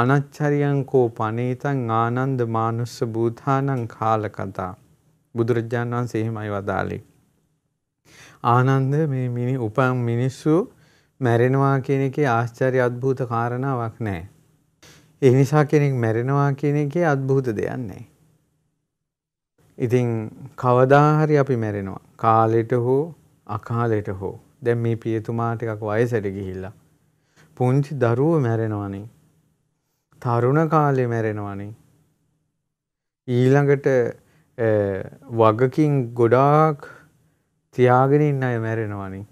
අනච්චරියංකෝ පනේතං ආනන්ද මානුස්ස භූතානං කාලකතා. බුදුරජාණන් වහන්සේ එහෙමයි වදාළේ. ආනන්ද මේ මිනි උපන් මිනිස්සු මැරෙනවා කියන එකේ ආශ්චර්ය අද්භූත කාරණාවක් නැහැ. ඒ නිසා කෙනෙක් මැරෙනවා කියන එකේ අද්භූත දෙයක් නැහැ. ඉතින් කවදා හරි අපි මැරෙනවා. කාලෙට හෝ අකාලෙට හෝ. දැන් මේ පියතුමා ටිකක් වයසට ගිහිල්ලා. පුංචි දරුවෝ මැරෙනවනේ. තරුණ කාලේ මැරෙනවනේ. ඊළඟට වගකින් ගොඩාක් තියාගෙන ඉන්න අය මැරෙනවනේ.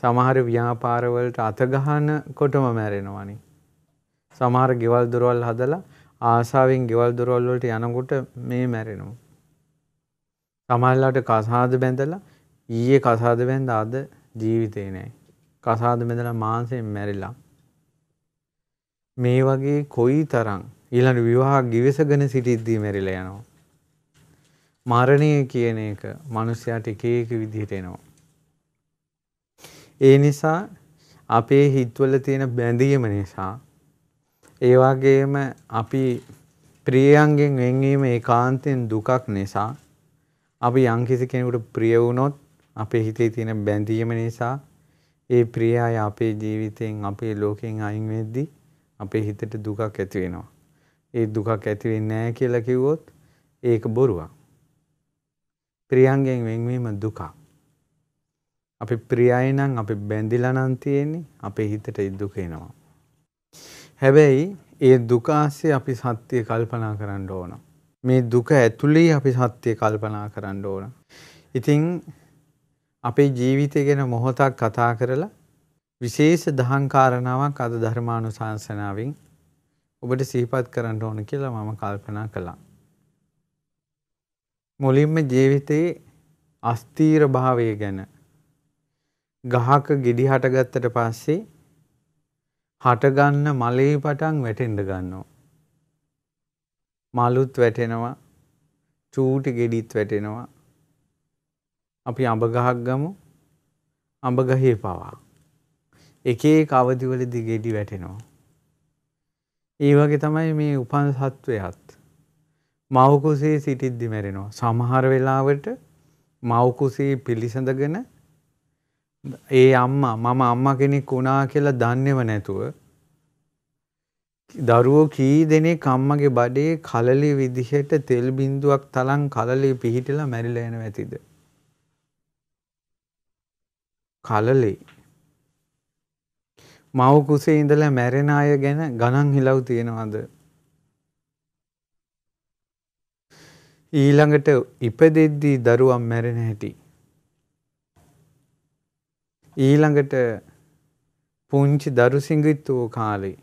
සමහර ව්‍යාපාරවලට අතගහන කොටම මැරෙනවනේ. සමහර ගෙවල් දොරවල් හදලා ආසාවෙන් ගෙවල් දොරවල් වලට යනකොට මේ මැරෙනවා. සමහරලාට කසාද බැඳලා ඊයේ කසාද බැඳ අද ජීවිතේ නැහැ. කසාද බැඳලා මාංශයෙන් මැරිලා. මේ වගේ කොයි තරම් ඊළඟ විවාහ ගිවිසගෙන සිටිද්දී මැරිලා යනවා. මරණය කියන එක මිනිස්යාට එක එක විදිහට එනවා. ඒ නිසා අපේ හිතවල තියෙන බැඳීම නිසා ඒ වගේම අපි ප්‍රියයන්ගෙන් වෙන්වීම ඒකාන්තයෙන් දුකක් නිසා අපි යම්කිසි කෙනෙකුට ප්‍රිය වුණොත් අපේ හිතේ තියෙන බැඳීම නිසා ඒ ප්‍රිය අය අපේ ජීවිතයෙන් අපේ ලෝකයෙන් අයින් වෙද්දී අපේ හිතට දුකක් ඇති වෙනවා. ඒ දුකක් ඇති වෙන්නේ නැහැ කියලා කිව්වොත් ඒක බොරුවක්. ප්‍රියංගෙන් වෙන්වීම දුකක්. අපි ප්‍රියයි නම් අපි බැඳිලා නම් තියෙන්නේ අපේ හිතට ඒ දුක එනවා. හැබැයි ඒ දුක ආසේ අපි සත්‍ය කල්පනා කරන්න ඕන. මේ දුක ඇතුලේ අපි සත්‍ය කල්පනා කරන්න ඕන. ඉතින් අපේ ජීවිතය ගැන මොහොතක් කතා කරලා විශේෂ දහම් කාරණාවක් අද ධර්මානුශාසනාවෙන් ඔබට සිහිපත් කරන්න ඕන කියලා මම කල්පනා කළා. මුලින්ම ජීවිතයේ අස්තීර භාවය ගැන ගහක ගෙඩි හටගත්තට පස්සේ හටගන්න මලේ පටන් වැටෙන්න ගන්නවා. මලුත් වැටෙනවා. චූටි ගෙඩිත් වැටෙනවා. අපි අඹ ගහක් ගමු. අඹ ගහේ පවා එකේ කවතිවලදි ගෙඩි වැටෙනවා. ඒ වගේ තමයි මේ උපන් සත්වයත්. මවකුසේ සිටිද්දි මැරෙනවා. සමහර වෙලාවට මවකුසේ පිළිසඳගෙන ඒ අම්මා මම අම්මා කෙනෙක් වුණා කියලා දන්නේව නැතුව දරුවෝ කී දෙනේ කම්මගේ බඩේ කලලි විදිහට තෙල් බින්දුවක් තලන් කලලි පිහිටලා මැරිලා යන වැතිද. කලලේ මව කුසේ ඉඳලා මැරෙන අය ගැන ගණන් හිලව් තියෙනවද? ඊළඟට ඉපදෙද්දී දරුවා මැරෙන හැටි. ඊළඟට පුංචි දරු සිඟිත්තෝ කාලේ.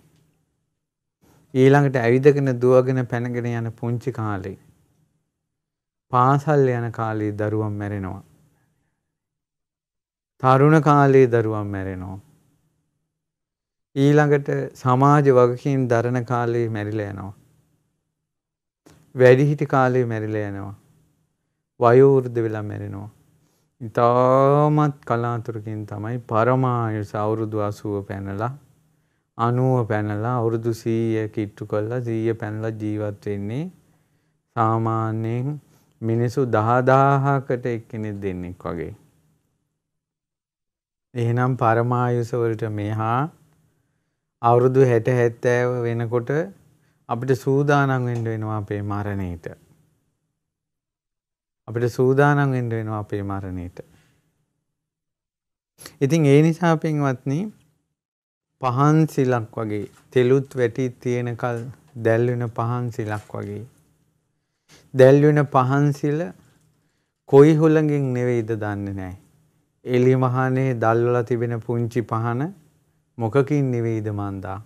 ඊළඟට ඇවිදගෙන දුවගෙන පැනගෙන යන පුංචි කාලේ. පාසල් යන කාලේ දරුවන් මැරෙනවා. තරුණ කාලේ දරුවන් මැරෙනවා. ඊළඟට සමාජ වගකීම් දරන කාලේ මැරිලා යනවා. වැඩිහිටි කාලේ මැරිලා යනවා. වයෝවෘද්ධ වෙලා මැරෙනවා. ඉතාමත් කලාතුරකින් තමයි පරමායුෂ අවුරුදු 80 පැනලා 90 පැනලා අවුරුදු 100 කිට්ටු කරලා 100 පැනලා ජීවත් වෙන්නේ සාමාන්‍යයෙන් මිනිසු 10000කට එක්කෙනෙක් දෙන්නෙක් වගේ. එහෙනම් පරමායුෂ වලට මෙහා අවුරුදු හැට හැත්තෑව වෙනකොට අපිට සූදානම් වෙන්න වෙනවා අපේ මරණයට. අපිට සූදානම් වෙන්න වෙනවා අපේ මරණයට. ඉතින් ඒ නිසා පින්වත්නි පහන් සිලක් වගේ තෙලුත් වැටි තියෙනකල් දැල්වෙන පහන් සිලක් වගේ. දැල්වෙන පහන් සිල කොයි හොළඟින් නෙවෙයිද දන්නේ නැහැ. එලි මහනේ දල්වලා තිබෙන පුංචි පහන මොකකින් නෙවෙයිද මන්දා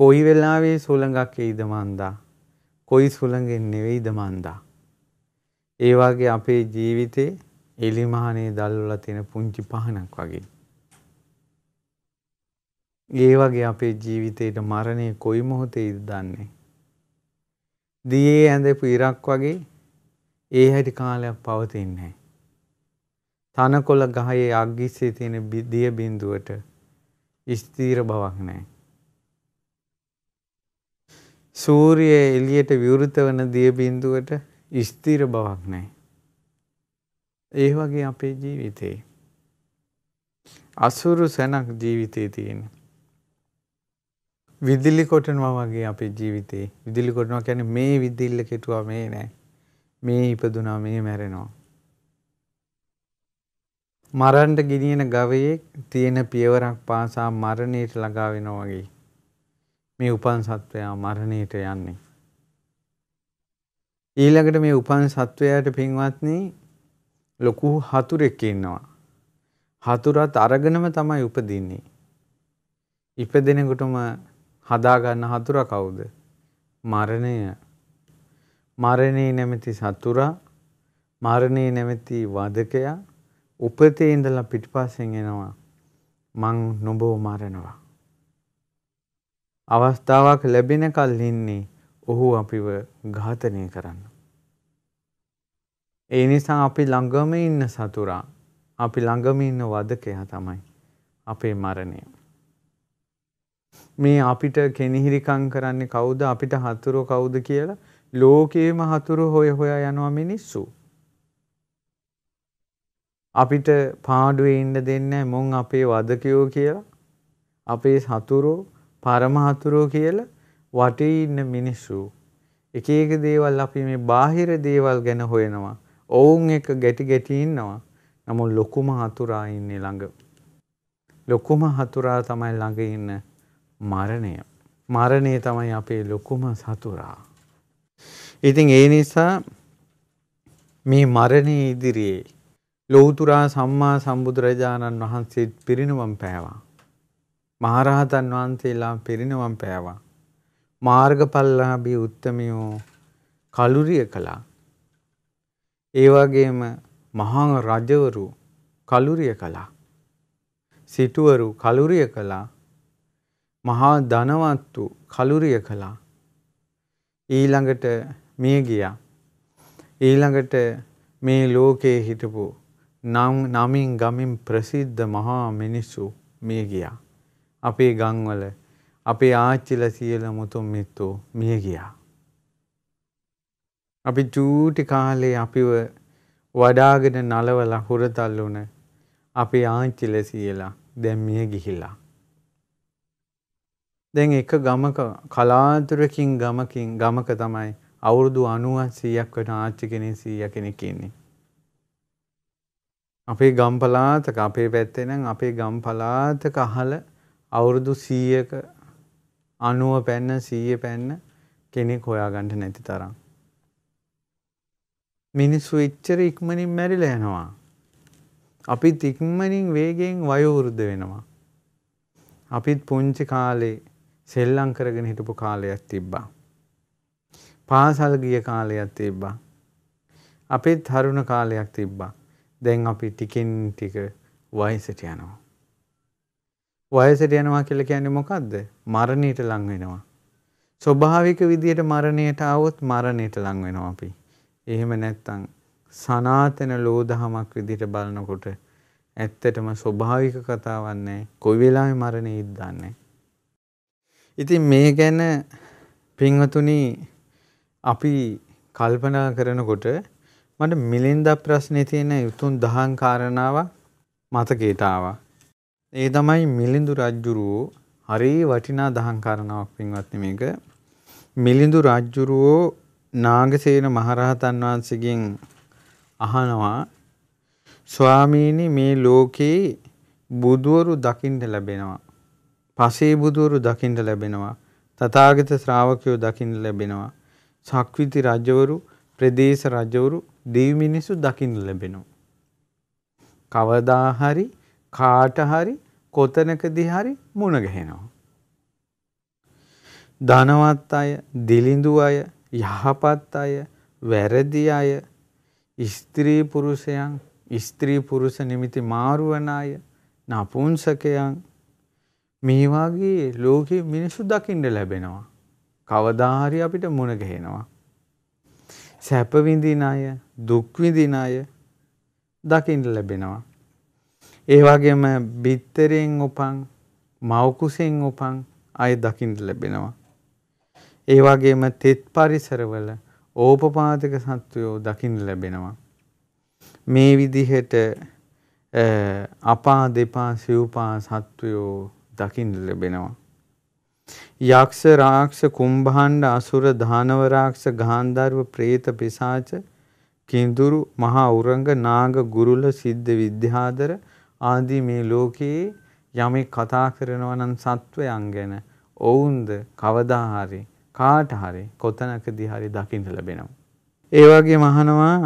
කොයි වෙලාවේ සුළඟක් එයිද මන්දා කොයි සුළඟෙන් නෙවෙයිද මන්දා ඒ වගේ අපේ ජීවිතේ එලිමහනේ දැල්වලා තියෙන පුංචි පහනක් වගේ ඒ වගේ අපේ ජීවිතේට මරණය කොයි මොහොතේද දන්නේ දියේ ඇඳපු ඉරක් වගේ ඒ හැටි කාලයක් පවතින්නේ නැහැ තනකොළ ගහේ අග්ගිස්සේ තියෙන දිය බිඳුවට ස්ථීර බවක් නැහැ. සූර්යය එළියට විවෘත වන දිය බිඳුවට ස්ථීර බවක් නැහැ. ඒ වගේ අපේ ජීවිතේ අසුරු සැනක් ජීවිතේ තියෙන. විදුලි කොටනවා වගේ අපේ ජීවිතේ විදුලි කොටනවා කියන්නේ මේ විදුල්ල කෙටුවා මේ නෑ මේ ඉපදුනා මේ මැරෙනවා මරණ්ඩ ගිනියන ගවයේ තියෙන පියවරක් පාසා මරණයට ළඟා වෙනවා වගේ. මේ උපන් සත්වයා මරණයට යන්නේ. ඊළඟට මේ උපන් සත්වයාට පින්වත්නි ලොකු හතුරෙක් ඉන්නවා. හතුරත් අරගෙනම තමයි උපදින්නේ. ඉපදෙනකොටම හදාගන්න හතුර කවුද? මරණය. මරණේ නැමැති සතුරා මරණේ නැමැති වදකයා උපතේ ඉඳලා පිටිපස්සෙන් එනවා මං නොබෝ මරනවා. අවස්ථාවක් ලැබෙනකල් ඉන්නේ ඔහු අපිව ඝාතනය කරන්න. ඒ නිසා අපි ළඟම ඉන්න සතුරා අපි ළඟම ඉන්න වදකයා තමයි අපේ මරණය. මේ අපිට කෙනෙහිරිකං කරන්නේ කවුද අපිට හතුරු කවුද කියලා ලෝකයේම හතුරු හොය හොයා යනවා මිනිස්සු. අපිට පාඩුවේ ඉන්න දෙන්නේ මොන් අපේ වදකයෝ කියලා අපේ සතුරෝ පරම හතුරෝ කියලා වටේ ඉන්න මිනිස්සු එක එක දේවල් අපි මේ බාහිර දේවල් ගැන හොයනවා. ඔවුන් එක ගැටි ගැටි ඉන්නවා. නමුත් ලොකුම හතුරා ඉන්නේ ළඟ. ලොකුම හතුරා තමයි ළඟ ඉන්න මරණය. මරණය තමයි අපේ ලොකුම සතුරා. ඉතින් ඒ නිසා මේ මරණය ඉදිරියේ ලෞතුරා සම්මා සම්බුදුරජාණන් වහන්සේත් පිරිනවම් පෑවා. මහරහතන් වහන්සේලා පිරිනවම් පෑවා. මාර්ගඵලලාභී උත්තමයෝ කලුරිය කළා. ඒ වගේම මහා රජවරු කලුරිය කළා. සිටුවරු කලුරිය කළා. මහා ධනවත්තු කලුරිය කළා. ඊළඟට මිය ගියා. ඊළඟට මේ ලෝකයේ හිටපු නමින් ගමින් ප්‍රසිද්ධ මහා මිනිස්සු මිය ගියා. අපේ ගංවල අපේ ආච්චිල සියල මුතුන් මිත්තෝ මිය ගියා. අපි චූටි කාලේ අපිව වඩාගෙන නලවලා හුරතල් වුණ අපේ ආච්චිල සියලා දැන් මිය ගිහිලා. දැන් එක ගමක කලාතුරකින් ගමකින් ගමක තමයි අවුරුදු 90ක් 100ක් වෙන ආච්චි කෙනෙක් 100 කෙනෙක් ඉන්නේ. අපේ ගම් පලාතක අපේ පැත්තේ නම් අපේ ගම් පලාතක අහල අවුරුදු 100ක 90 පැන්න 100 පැන්න කෙනෙක් හොයාගන්න නැති තරම් මිනිස්සු එච්චර ඉක්මනින් මැරිලා යනවා අපිත් ඉක්මනින් වේගෙන් වයෝවෘද්ධ වෙනවා අපිත් පුංචි කාලේ සෙල්ලම් කරගෙන හිටපු කාලයක් තිබ්බා. පාසල් ගිය කාලයක් තිබ්බා. අපේ තරුණ කාලයක් තිබ්බා. දැන් අපි ටිකින් ටික වයසට යනවා. වයසට යනවා කියලා කියන්නේ මොකද්ද? මරණයට ලං වෙනවා. ස්වභාවික විදියට මරණයට આવොත් මරණයට ලං වෙනවා අපි. එහෙම නැත්නම් සනාතන ලෝදහමක් විදියට බලනකොට ඇත්තටම ස්වභාවික කතාවක් නැහැ. කොයි වෙලාවෙ මරණෙයිද දන්නේ ඉතින් මේ ගැන පින්වතුනි අපි කල්පනා කරනකොට මට මිලින්ද ප්‍රශ්නේ තියෙන උතුම් දහම් කාරණාවක් මතකයට ආවා. ඒ තමයි මිලිඳු රජුරෝ හරි වටිනා දහම් කාරණාවක් පින්වත්නි මේක. මිලිඳු රජුරෝ නාගසේන මහරහතන් වහන්සේගෙන් අහනවා ස්වාමීනි මේ ලෝකේ බුදවරු දකින්න ලැබෙනවා. පසේ බුදවරු දකින්න ලැබෙනවා. තථාගත ශ්‍රාවකයෝ දකින්න ලැබෙනවා. සක්විති රජවරු, ප්‍රදේශ රජවරු දෙව් මිනිසු දකින්න ලැබෙනවා. කවදා හරි කාට හරි කොතනකදී හරි මුණ ගැහෙනවා. ධනවත් අය, දිලිඳු අය, යහපත් අය, වැරදි අය, ස්ත්‍රී පුරුෂයන්, ස්ත්‍රී පුරුෂ නිමිති මාරුවන අය, නපුංසකයන් මේ වගේ ලෝකෙ මිනිසු දකින්න ලැබෙනවා. කවදා හරි අපිට මුණ ගැහෙනවා. සැප විඳින අය, දුක් විඳින අය දකින්න ලැබෙනවා. ඒ වගේම බිත්තරෙන් උපන්, මව් කුසෙන් උපන් අය දකින්න ලැබෙනවා. ඒ වගේම තෙත් පරිසරවල ඕපපාදක සත්වයෝ දකින්න ලැබෙනවා. මේ විදිහට අපා දෙපා සිව්පා සත්වයෝ දකින්න ලැබෙනවා. යක්ෂ රාක්ෂ කුම්භාණ්ඩ අසුර දානව රාක්ෂ ගාන්ධර්ව പ്രേත පිසාච කිඳුරු මහා උරංග නාග ගුරුල සිද්ධ විද්‍යාදර ආදී මේ ලෝකයේ යමෙක් කතා කරනවා නම් සත්වයන් ගැන ඔවුන්ද කවදා හරි කාට හරි කොතනකදී හරි දකින්න ලැබෙනවා. ඒ වගේ මහනවා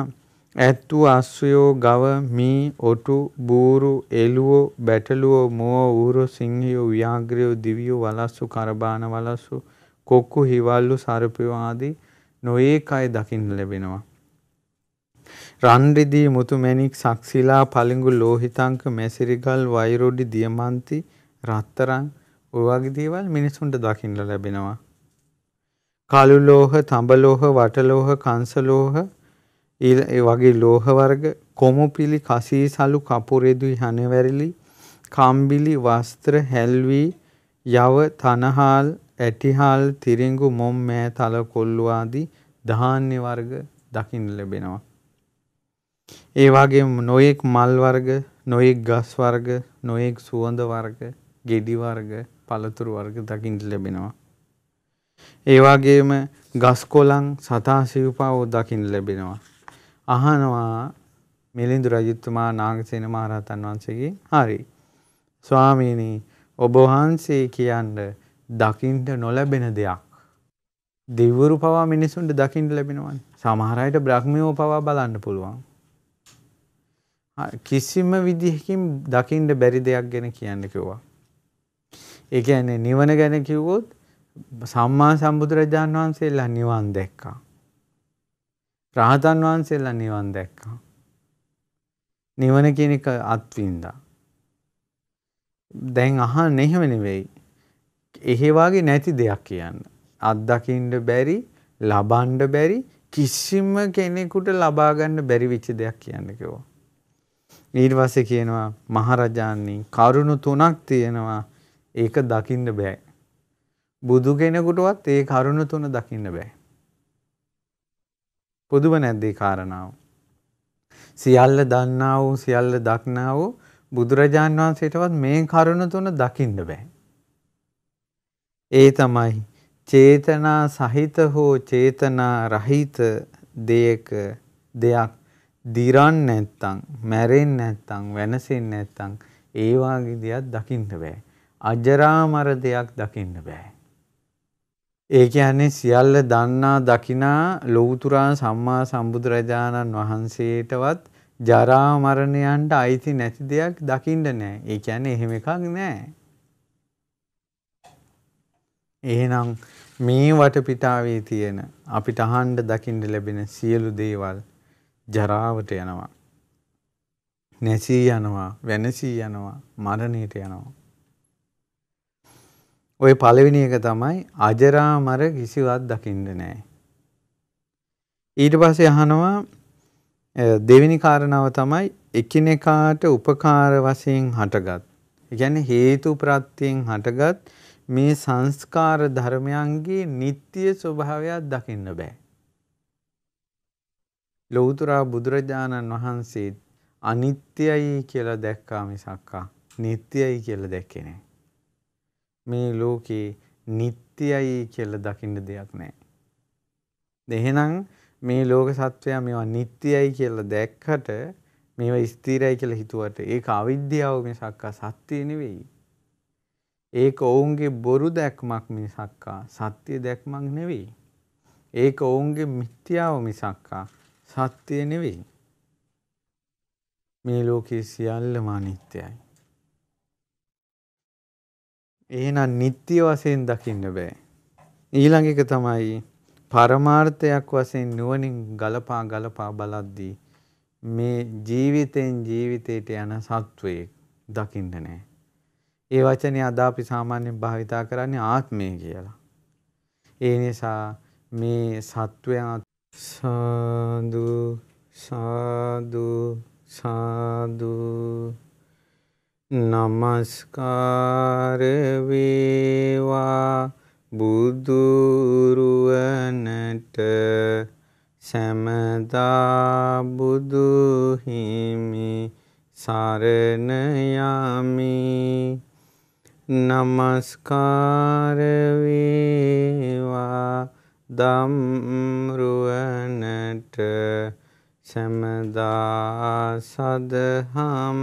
ඇත්තු අස්සයෝ ගව මී ඔටු බූරු එළුවෝ බැටළුවෝ මුවෝ ඌරෝ සිංහයෝ ව්‍යාඝ්‍රයෝ දිවියෝ වලස්සු කරබාන වලස්සු කොක්කු හිවල්ලු සර්පයෝ ආදී නොයේක අය දකින්න ලැබෙනවා රන් රිදී මුතු මැණික් සක්සිලා පලිඟු ලෝහිතාංක මැසිරිගල් වෛරොඩි දියමන්ති රත්තරන් ඔය වගේ දේවල් මිනිසුන්ට දකින්න ලැබෙනවා කළු ලෝහ තඹ ලෝහ වට ලෝහ කංශ ලෝහ ඒ වගේ ලෝහ වර්ග කොමුපිලි කසී සලු කපුරෙදුයි හනවැරිලි කම්බිලි වස්ත්‍ර හැල්වි යව තනහාල් ඇටිහාල් තිරිඟු මොම් මෑ තල කොල්ලු ආදී ධාන්‍ය වර්ග දකින්න ලැබෙනවා. ඒ වගේම නොයෙක් මල් වර්ග, නොයෙක් ගස් වර්ග, නොයෙක් සුවඳ වර්ග, ගෙඩි වර්ග, පළතුරු වර්ග දකින්න ලැබෙනවා. ඒ වගේම ගස්කොළන්, සතා සිව්පාවෝ දකින්න ලැබෙනවා. අහනවා මිලිඳු රජතුමා නාගසේන මහරහතන් වහන්සේගෙන් හරි ස්වාමීනි ඔබ වහන්සේ කියන්න දකින්න නොලැබෙන දෙයක් දෙවිවරු පවා මිනිසුන්ට දකින්න ලැබෙනවනේ සමහර අයට බ්‍රහ්මයෝ පවා බලන්න පුළුවන් කිසිම විදිහකින් දකින්න බැරි දෙයක් ගැන කියන්න කිව්වා ඒ කියන්නේ නිවන ගැන කිව්වොත් සම්මා සම්බුදුරජාණන් වහන්සේලා නිවන් දැක්කා රහතන් වහන්සේලා නිවන් දැක්කා. නිවන කියන එක අත්විඳා. දැන් අහන්න එහෙම නෙවෙයි. එහෙ වාගේ නැති දෙයක් කියන්න. අත්දකින්න බැරි, ලබන්න බැරි කිසිම කෙනෙකුට ලබා ගන්න බැරි වෙච්ච දෙයක් කියන්න කිව්වා. ඊට පස්සේ කියනවා මහරජාණන් කරුණු තුනක් තියෙනවා ඒක දකින්න බෑ. බුදු කෙනෙකුටවත් ඒ කරුණු තුන දකින්න බෑ. පොදුව නැද්දේ කාරණාව. සියල්ල දන්නා වූ සියල්ල දක්නා වූ බුදුරජාන් වහන්සේටවත් මේ කරුණ තුන දකින්න බෑ. ඒ තමයි චේතනා සහිත හෝ චේතනා රහිත දෙයක දෙයක් දිරන් නැත්තම් මැරෙන්නේ නැත්තම් වෙනසෙන්නේ නැත්තම් ඒ වාගේ දෙයක් දකින්න බෑ. අජරාමර දෙයක් දකින්න බෑ. ඒ කියන්නේ සියල්ල දන්නා දකිනා ලෞතුරා සම්මා සම්බුදුරජාණන් වහන්සේටවත් ජරා මරණයන්ට අයිති නැති දෙයක් දකින්න නෑ. ඒ කියන්නේ එහෙම එකක් නෑ. එහෙනම් මේ වටපිටාවේ තියෙන අපිට අහන්න දකින්න ලැබෙන සියලු දේවල් ජරාවට යනවා. නැසී යනවා, වෙනසී යනවා, මරණයට යනවා. ඔය පළවෙනි එක තමයි අජරාමර කිසිවත් දකින්න නෑ. ඊට පස්සේ අහනවා දෙවෙනි කාරණාව තමයි එකිනෙකාට උපකාර වශයෙන් හටගත්. ඒ කියන්නේ හේතු ප්‍රත්‍යයෙන් හටගත් මේ සංස්කාර ධර්මයන්ගේ නিত্য ස්වභාවයක් දකින්න බෑ. ලෞතර බුදුරජාණන් වහන්සේ අනිත්‍යයි කියලා දැක්කා මිසක්කා නිට්ටයයි කියලා දැක්කේ නෑ. මේ ලෝකේ නිත්‍යයි කියලා දකින්න දෙයක් නැහැ. එහෙනම් මේ ලෝක සත්වයා මේවා නිත්‍යයි කියලා දැක්කට මේවා ස්ථිරයි කියලා හිතුවට ඒක අවිද්‍යාව මිසක් සත්‍ය නෙවෙයි. ඒක ඔවුන්ගේ බොරු දැක්මක් මිසක්කා සත්‍ය දැක්මක් නෙවෙයි. ඒක ඔවුන්ගේ මිත්‍යාව මිසක්කා සත්‍ය නෙවෙයි. මේ ලෝකයේ සියල්ලම අනිත්‍යයි. එහෙනම් නිත්‍ය වශයෙන් දකින්න බෑ. ඊළඟ එක තමයි පරමාර්ථයක් වශයෙන් නුවණින් ගලපා ගලපා බලද්දී මේ ජීවිතෙන් ජීවිතයට යන සත්වයේ දකින්න නෑ. ඒ වචනේ අද අපි සාමාන්‍යයෙන් භාවිතා කරන්නේ ආත්මය කියලා. ඒ නිසා මේ සත්වයා සාදු සාදු සාදු නමස්කාරවේවා බුදුරුවනට සැමදා බුදුහිමි සරණයමි නමස්කාරවේවා දම්රුවනට සැමදා සදහම්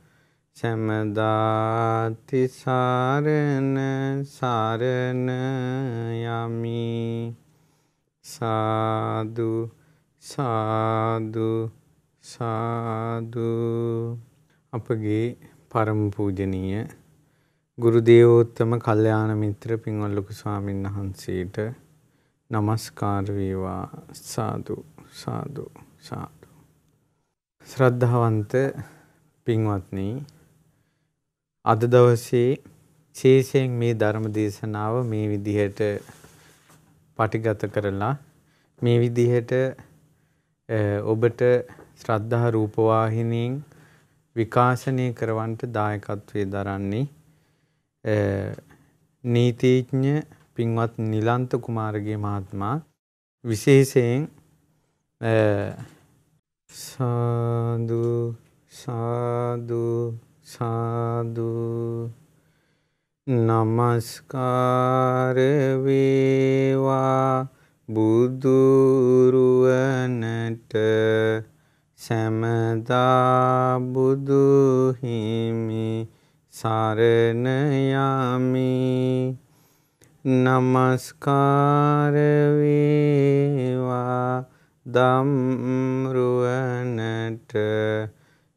සැමදාති සාරණ සාරණ යමි සාදු සාදු සාදු අපගේ පරම පූජනීය ගුරු දේවෝත්තම කල්යාණ මිත්‍ර පින්වල්ලක ස්වාමීන් වහන්සේට নমස්කාර වේවා සාදු සාදු සාදු ශ්‍රද්ධාවන්ත පින්වත්නි අද දවසේ විශේෂයෙන් මේ ධර්ම දේශනාව මේ විදිහට පටිගත කරලා මේ විදිහට ඔබට ශ්‍රද්ධා රූපවාහිනියෙන් විකාශනය කරවන්නට දායකත්වයේ දරන්නේ නීතිඥ පින්වත් නිලන්ත කුමාරගේ මහත්මයා විශේෂයෙන් සාදු සාදු සාදු නමස්කාරවේවා බුදුරුවනට සැමදා බුදුහිමි සරණයමි නමස්කාරවේවා දම්රුවනට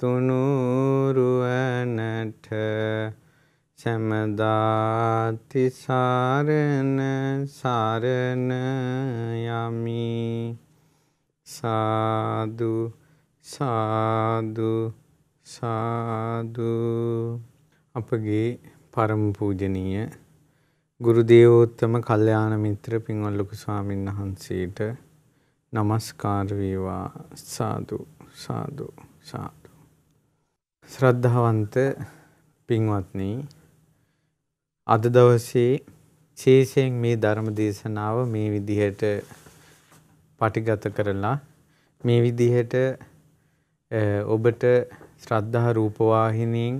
තුනුරුවනට සැමදාති සාරණ සාරණ යමි සාදු සාදු සාදු අපගේ පරම පූජනීය ගුරු දේවෝත්තම කල්යාණ මිත්‍ර පින්වල්ලුකු ස්වාමීන් වහන්සේට নমස්කාර වේවා සාදු සාදු සාදු ශ්‍රද්ධාවන්ත පින්වත්නි අද දවසේ විශේෂයෙන් මේ ධර්ම දේශනාව මේ විදිහට පටිගත කරලා මේ විදිහට ඔබට ශ්‍රද්ධා රූප වාහිනියෙන්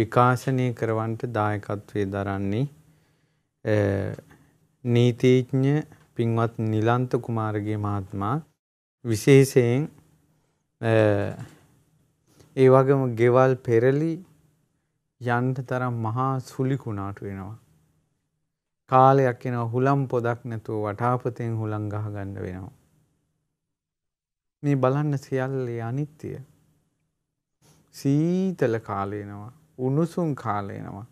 විකාශනය කරවන්නට දායකත්වයේ දරන්නේ නීතිඥ පින්වත් නිලන්ත කුමාරගේ මහත්මයා විශේෂයෙන් ඒ වගේම ගෙවල් පෙරලි යන්ට තරම් මහා සුලි කුණාටු වෙනවා. කාලයක් එනවා හුලම් පොදක් නැතුව වටාපතෙන් හුලම් ගහගන්න වෙනවා. මේ බලන්න සියල්ලේ අනිත්‍යය. සීතල කාලේනවා උණුසුම් කාලේනවා.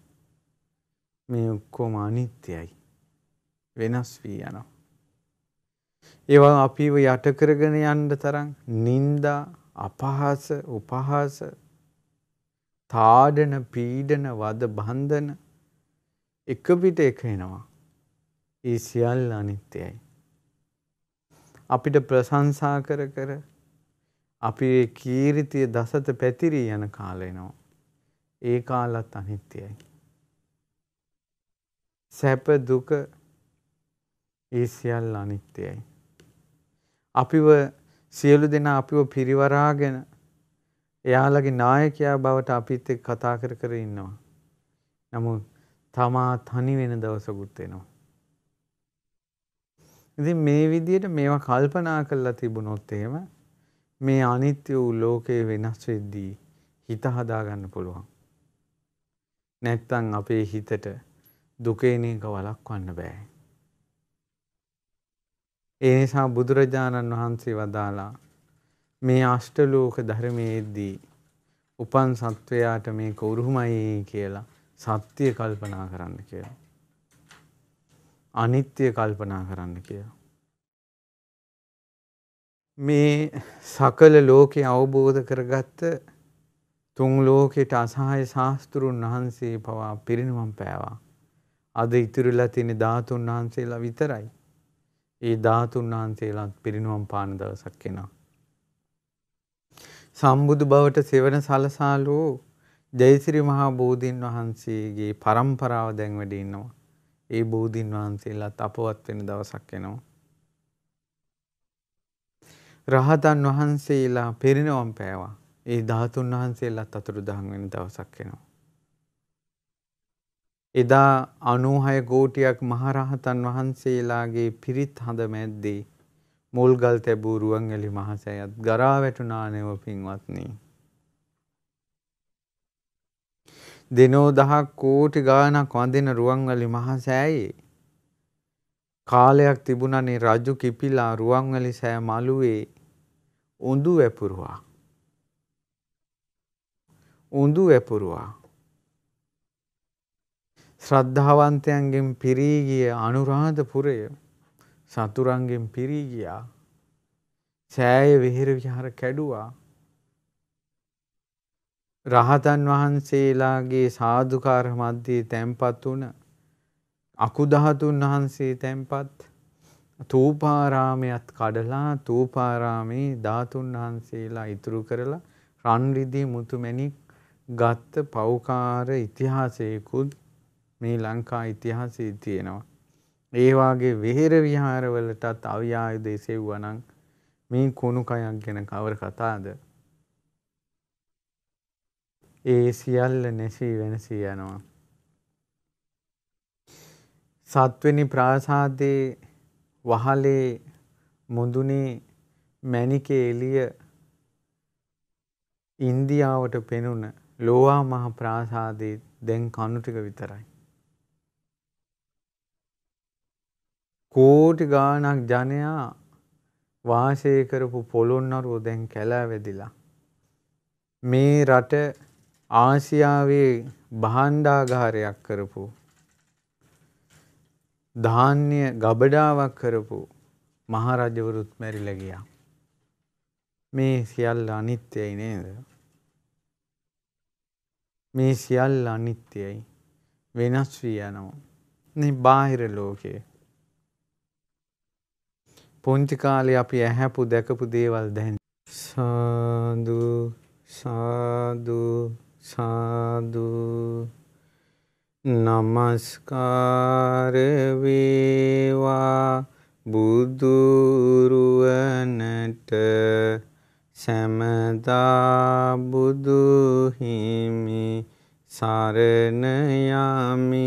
මේ ඔක්කොම අනිත්‍යයි. වෙනස් වී යනවා. ඒවා අපිව යට කරගෙන යන්න තරම් නින්දා අපහාස උපහාස තාඩන පීඩන වද බන්ධන එක පිට එක එනවා. ඒ සියල්ල අනිත්‍යයි. අපිට ප්‍රශංසා කර කර අපි කීරිතිය දසත පැතිරී යන කාලයනවා. ඒ කාලත් අනිත්‍යයි. සැප දුක ඒ සියල්ල අනිත්‍යයි. අපිව සියලු දෙනා අපිව පිරිවරාගෙන එයාලගේ නායකයා බවට අපිත් එක්ක කතා කර කර ඉන්නවා. නමුත් තමා තනි වෙන දවසකුත් එනවා. ඉතින් මේ විදිහට මේවා කල්පනා කරලා තිබුණොත් එහෙම මේ අනිත්‍ය වූ ලෝකේ වෙනස් වෙද්දී හිත හදාගන්න පුළුවන්. නැත්තම් අපේ හිතට දුකේන එක වළක්වන්න බෑ. ඒ නිසා බුදුරජාණන් වහන්සේ වදාලා මේ අෂ්ටලෝක ධර්මයේදී උපන් සත්වයාට මේක උරුමයි කියලා සත්‍ය කල්පනා කරන්න කියලා. අනිත්‍ය කල්පනා කරන්න කියලා. මේ සකල ලෝකේ අවබෝධ කරගත්ත තුන් ලෝකෙට අසහාය ශාස්තෘන් වහන්සේ පවා පිරිනමම් පෑවා. අද ඉතුරුලා තියෙන ධාතුන් වහන්සේලා විතරයි. ඒ ධාතුන් වහන්සේලාත් පිරිනුවම් පාන දවසක් එනවා. සම්බුදු බවට සෙවන සලසාලු ජයසිරි මහා බෝධීන් වහන්සේගේ પરම්පරාව දැන් වැඩ ඉන්නවා. ඒ බෝධීන් වහන්සේලාත් අපවත් වෙන දවසක් එනවා. රහතන් වහන්සේලා පිරිනවම් පෑවා. ඒ ධාතුන් වහන්සේලාත් අතුරුදහන් වෙන දවසක් එනවා. එදා 96 කෝටියක් මහරහතන් වහන්සේලාගේ පිරිත් හඳ මැද්දේ මුල්ගල් තැබූ රුවන්වැලි මහසෑයත් ගරා වැටුණා නෙව පින්වත්නි. දිනෝ දහක් කෝටි ගාණක් වඳින රුවන්වැලි මහසෑයේ කාලයක් තිබුණනේ රජු කිපිලා රුවන්වැලි සෑ මළුවේ උඳු වැපුරුවා. උඳු වැපුරුවා. ශ්‍රද්ධාවන්තයන්ගෙන් පිරී ගිය අනුරාධපුරය සතුරන්ගෙන් පිරී ගියා. සෑය විහෙර විහාර කැඩුවා. රහතන් වහන්සේලාගේ සාධකාර මධ්‍යයේ තැන්පත් වුණ අකුදහතුන් වහන්සේ තැන්පත් තූපාරාමයත් කඩලා තූපාරාමේ ධාතුන් වහන්සේලා ඉතුරු කරලා රන්රිදි මුතුමැණික් ගත්ත පෞකාර ඉතිහාසයකුත් මේ ලංකා ඉතිහාසයේ තියෙනවා. ඒ වාගේ වෙහෙර විහාරවලටත් අවියායුධ එසෙව්වනම් මේ කුණු කයක් ගැන කවර කතාද? ඒ සියල්ල නැසී වෙනසී යනවා. සත්වෙනි ප්‍රාසාදයේ වහලේ මුදුනේ මැණිකේ එළිය ඉන්දියාවට පෙනුන ලෝවා මහ ප්‍රාසාදයේ දැන් කණු ටික විතරයි. කෝටි ගානක් ජනයා වාසය කරපු පොළොන්නරුව දැන් කැලෑවැදිලා. මේ රට ආසියාවේ භාණ්ඩාගාරයක් කරපු ධාන්‍ය ගබඩාවක් කරපු මහරජවරුත් මැරිලා ගියා. මේ සියල්ල අනිත්‍යයි නේද? මේ සියල්ල අනිත්‍යයි. වෙනස් වී යනවා. මේ බාහිර ලෝකයේ පුංචි කාලේ අපි ඇහැපු දැකපු දේවල් දැන් සාදු සාදු සාදු නමස්කාර වේවා බුදුරුවනට සැමදා බුදුහිමි සරණ යමි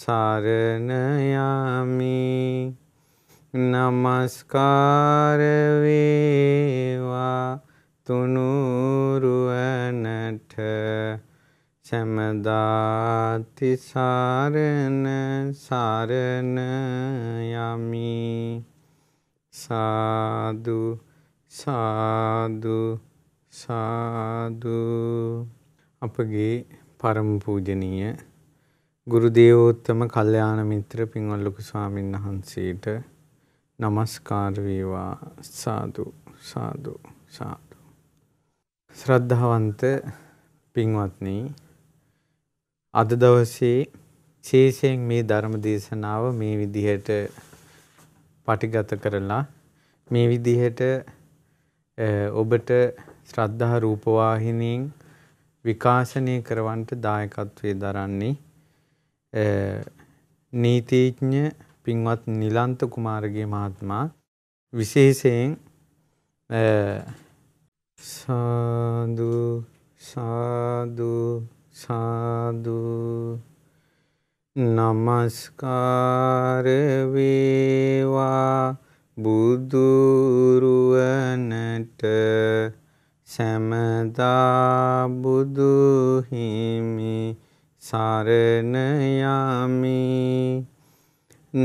සරණයාමි නමස්කාරවේවා තුනුරුවනට සැමදාති සාරණ සාරණයමි සාදු සාදු සාදු අපගේ පරම පූජනීය ගුරු දේවෝත්තම කල්යාණ මිත්‍ර පින්වත් ලොකු ස්වාමීන් වහන්සේට নমස්කාර වේවා සාදු සාදු සාදු ශ්‍රද්ධාවන්ත පින්වත්නි අද දවසේ විශේෂයෙන් මේ ධර්ම දේශනාව මේ විදිහට පටිගත කරලා මේ විදිහට ඔබට ශ්‍රද්ධා රූපවාහිනියෙන් විකාශනය කරවන්නට දායකත්වයේ දරන්නේ නීතිඥ පින්වත් නිලන්ත කුමාරගේ මහත්මා විශේෂයෙන් සාදු සාදු සාදු නමස්කාර වේවා බුදුරුවනට සැමදා බුදුහිමි සරණ යමි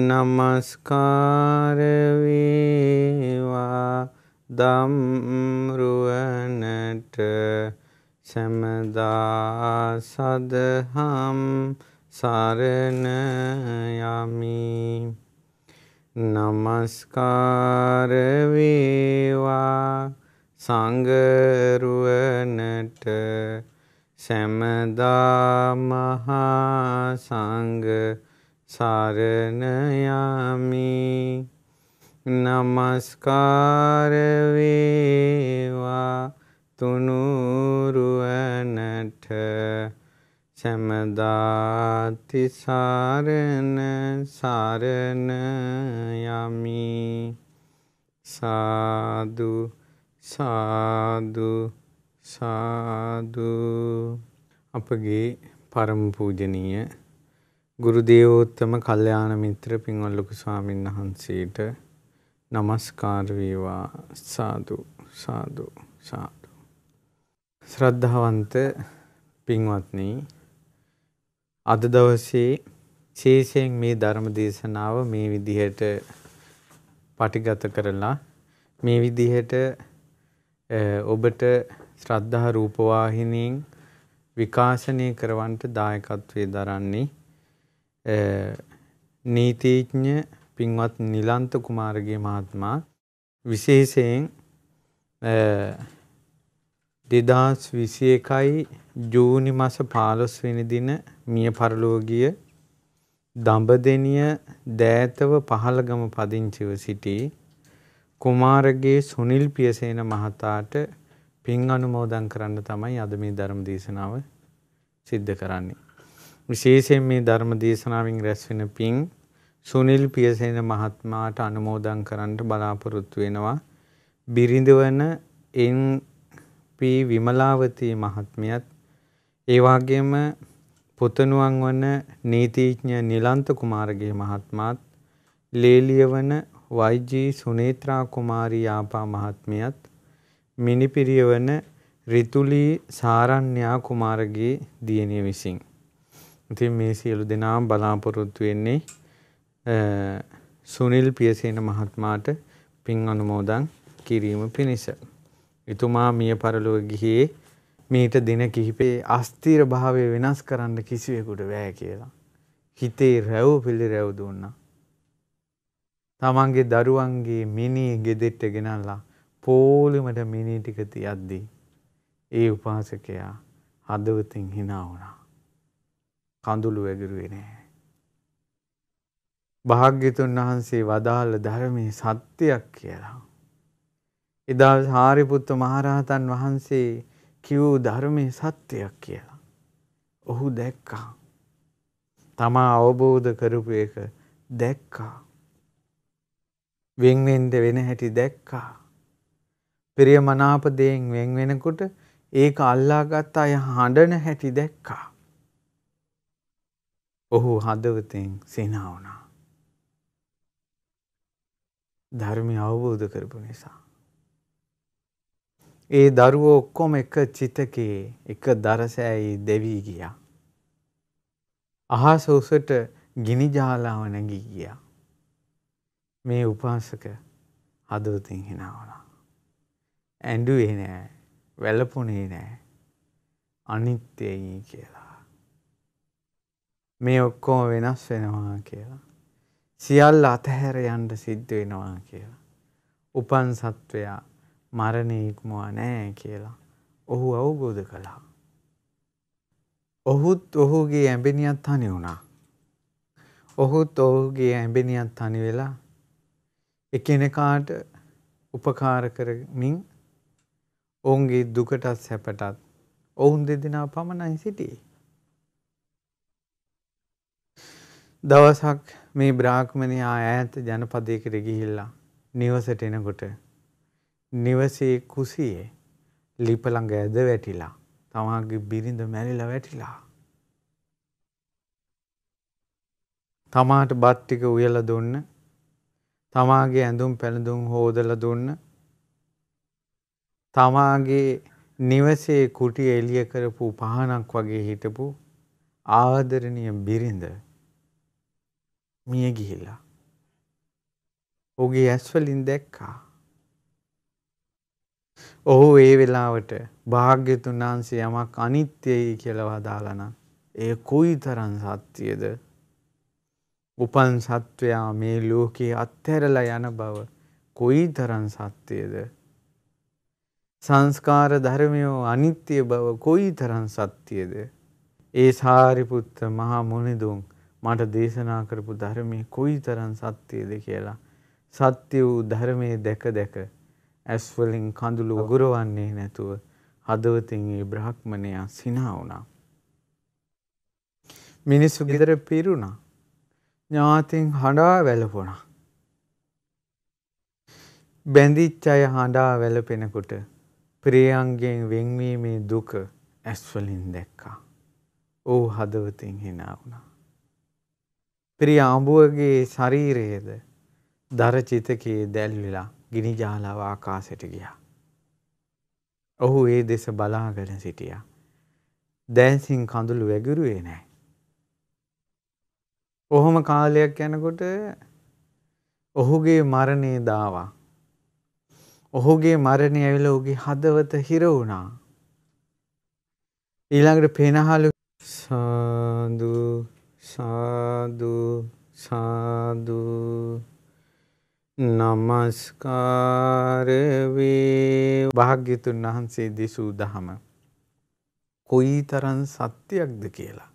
নমස්කාර වේවා ධම්රුවනට සමදා සදහම් සරණ යමි নমස්කාර වේවා සංගරුවනට සැමදා මහා සංඝ සරණ යමි নমස්කාර වේවා තුනුරුවනට සැමදාති සරණ සරණ යමි සාදු සාදු සාදු අපගේ පරම පූජනීය ගුරු දේවෝත්තම කල්යාණ මිත්‍ර පින්වත් ලොකු ස්වාමීන් වහන්සේට নমස්කාර වේවා සාදු සාදු සාදු ශ්‍රද්ධාවන්ත පින්වත්නි අද දවසේ විශේෂයෙන් මේ ධර්ම දේශනාව මේ විදිහට පටිගත කරලා මේ විදිහට ඔබට ශ්‍රද්ධා රූපවාහිනියෙන් විකාශනය කරවන්ට දායකත්වයේ දරන්නේ නීතිඥ පින්වත් නිලන්ත කුමාරගේ මහත්මා විශේෂයෙන් දෙදස් විසි එකයි ජූනි මස පාලොස් වෙන දින මිය පරලෝගිය දඹදෙනිය දෑතව පහළගම පදිංචිව සිටි කුමාරගේ සුනිල් පියසේන මහතාට පින් අනුමෝදන් කරන්න තමයි අද මේ ධර්ම දේශනාව සිද්ධ කරන්නේ. විශේෂයෙන් මේ ධර්ම දේශනාවෙන් රැස්වෙන පින් සුනිල් පියසේන මහත්මයාට අනුමෝදන් කරන්න බලාපොරොත්තු වෙනවා. බිරිඳවන එන්.පි. විමලාවතී මහත්මියත් ඒ වගේම පුතණුවන් වන නීතිඥ නිලන්ත කුමාරගේ මහත්මාත් ලේලියවන වයිජී සුනේත්‍රා කුමාරී ආපා මහත්මියත් මිනිපිරියවන රිතුලී සාරණ්‍යා කුමාරගේ දියණිය විසින්. ඉතින් මේ සියලු දෙනාම බලාපොරොත්තු වෙන්නේ සුනිල් පියසේන මහත්මයාට පින් අනුමෝදන් කිරීම පිණිස. එතුමා මිය පරලොව ගියේ මීට දින කිහිපේ අස්ථීර භාවය වෙනස් කරන්න කිසිවෙකුට බෑ කියලා. හිතේ රැව් පිළිරැව් දුන්නා. තමන්ගේ දරුවන්ගේ මිනී ගෙදෙට්ට ගෙනල්ලා පෝලිමට මිනිටික තියද්දී ඒ උපාසකයා හදවතින් හිනාවුණා. කඳුළු ඇගරුවෙනෑ. භාග්‍යතුන් වහන්සේ වදාළ ධර්මය සත්‍යයක් කියලා. එදා හාරිපුත්ත මහරහතන් වහන්සේ කිවූ ධර්මය සත්‍යයක් කියලා. ඔහු දැක්කා. තමා අවබෝධ කරපු එක දැක්කා. වෙන්වෙන්ට වෙන හැටි දැක්කා. ප්‍රියමනාප දේෙන් වෙන් වෙනකොට ඒක අල්ලාගත් අය හඬන හැටි දැක්කා. ඔහු හදවතෙන් සිනා වුණා. ධර්මය අවබෝධ කරපු නිසා. ඒ දරුවෝ ඔක්කොම එක චිතකේ එක දරසෑයේ දෙවී ගියා. අහස උසට ගිනි ජාලාව නැගී ගියා. මේ උපාසක හදවතින් හිනා වුණා. ඇඩුවේ නෑ වැලපුනේ නෑ අනිත්‍යයී කියලා. මේ ඔක්කෝ වෙනස් වෙනවා කියලා. සියල් අතහැර යන්ට සිද්ධ වෙනවා කියලා. උපන් සත්වයා මරණයෙක්මවා නෑ කියලා ඔහු අවබෝධ කළා. ඔහුත් ඔහුගේ ඇඹෙනියත් තනි වුණා. ඔහුත් ඔහුගේ ඇඹෙනියත් තනි වෙලා එකනෙකාට උපකාර කරමින් ඔවුන්ගේ දුකටත් සැපටත් ඔවුන් දෙදෙනා පමණයි සිටියේ. දවසක් මේ බ්‍රාහ්මණයා ඈත ජනපදයකට ගිහිල්ලා නිවසට එනකොට නිවසේ කුසියේ ලිප ළඟ ඇද වැටිලා තමාගේ බිරිඳ මැරිලා වැටිලා තමාට බත් ටික උයලා දුන්න තමාගේ ඇඳුම් පැළඳුම් හොදලා දුන්න තමාගේ නිවසේ කුටිය එළිය කරපු පහනක් වගේ හිටපු ආදරණීය බිරිඳ මිය ගිහිලා. ඔහුගේ ඇස්වලින් දැක්කා. ඔහු ඒ වෙලාවට භාග්‍යතුන් වහන්සේ යමක් අනිත්‍යයි කියලා වදාළනම් ඒ කුයිතරම් සත්‍යද? උපන් සත්වයා මේ ලෝකේ අත්හැරලා යන බව කුයිතරම් සත්‍යද? සංස්කාර ධර්මයෝ අනිත්‍ය බව කොයිතරම් සත්‍යද? ඒ සාරිපුත්ත මහා මුනිදුන් මට දේශනා කරපු ධර්මයේ කොයිතරම් සත්‍යද කියලා සත්‍ය වූ ධර්මයේ දැක දැක ඇස් වලින් කඳුළු වගුරවන්නේ නැතුව හදවතින් ඒ බ්‍රහ්මණයා සිනා වුණා. මිනිස්සු ගෙදර පිරුණා. ඥාතින් හඬා වැළපුණා. බැඳිච්ච අය හඬා වැළපෙනකොට ප්‍රේයන්ගෙන් වෙන්වීමේ දුක ඇස්වලින් දැක්කා. ඕ හදවතෙන් හිනා වුණා. පිරි ආඹුවගේ ශරීරයේද දරචිතකයේ දැල්විලා ගිනි ජාලාව ආකාශයට ගියා. ඔහු ඒ දෙස බලාගෙන සිටියා. දැන්සින් කඳුළු වැගිරුවේ නැහැ. ඔහොම කාලයක් යනකොට ඔහුගේ මරණේ දාවා ඔහුගේ මරණය ඇවිල්ලා ඔහුගේ හදවත හිර වුණා. ඊළඟට පේනහලු සාදු සාදු සාදු නමස්කාර වේ භාග්‍යතුන් වහන්සේ දෙසූ දහම කොයිතරම් සත්‍යයක්ද කියලා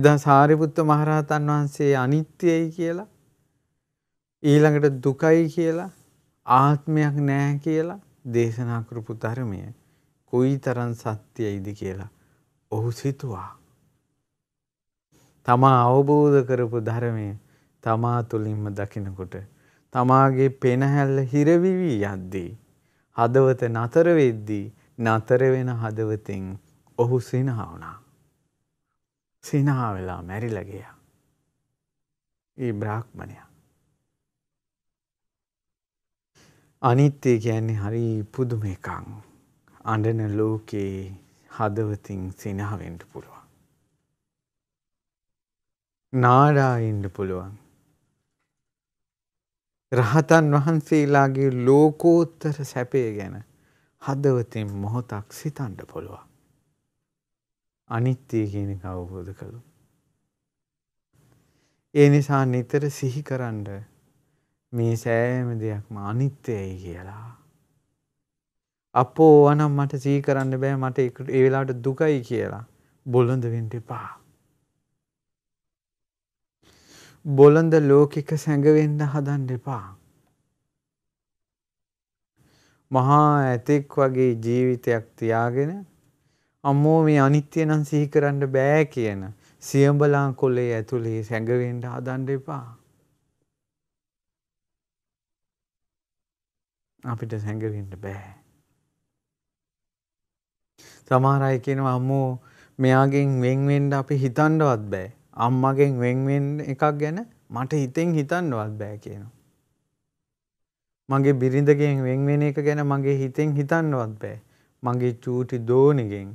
එදා සාරිපුත්ත මහරහතන් වහන්සේ අනිත්‍යයි කියලා ඊළඟට දුකයි කියලා ආත්මයක් නැහැ කියලා දේශනා කරපු ධර්මය කොයිතරම් සත්‍යයිද කියලා ඔහු සිතුවා. තමා අවබෝධ කරපු ධර්මය තමා තුළින්ම දකිනකොට තමාගේ පෙනහැල්ල හිරවිවී යද්දී හදවත නතර වෙද්දී නතර වෙන හදවතෙන් ඔහු සිනහා වුණා. සිනහා වෙලා මැරිලා ගියා. ඒ බ්‍රාහ්මණයා අනිත්‍යය කියන්නේ හරි පුදුම එකක්. අඬන ලෝකේ හදවතින් සිනහවෙන්න පුළුවන්. නාඩා ඉන්න පුළුවන්. රහතන් වහන්සේලාගේ ලෝකෝත්තර සැපය ගැන හදවතින් මොහොතක් සිතන්න පුළුවන්. අනිත්‍යය කියන එක අවබෝධ කළු. ඒ නිසා නිතර සිහි කරන්න මේ සෑම දෙයක්ම අනිත්‍යයි කියලා. අපෝ අනම් මට සී කරන්න බෑ මට ඒ වෙලාට දුකයි කියලා බොළඳ වෙන්ට එපා. බොළඳ ලෝකික සැඟවෙන්න හදන්න එපා. මහා ඇතෙක් වගේ ජීවිතයක් තියාගෙන අම්මෝ මේ අනිත්‍ය නම් සිහි කරන්න බෑ කියන සියඹලා කොලේ ඇතුලේ සැඟවෙන්න හදන්න එපා. අපිට සැඟවෙන්න බෑ. සමහර අය කියනවා අම්මෝ මෙයාගෙන් වෙන් වෙන්න අපි හිතන්නවත් බෑ. අම්මගෙන් වෙන් වෙන්න එකක් ගැන මට හිතෙන් හිතන්නවත් බෑ කියනවා. මගේ බිරිඳගෙන් වෙන් වෙන එක ගැන මගේ හිතෙන් හිතන්නවත් බෑ. මගේ චූටි දෝනෙගෙන්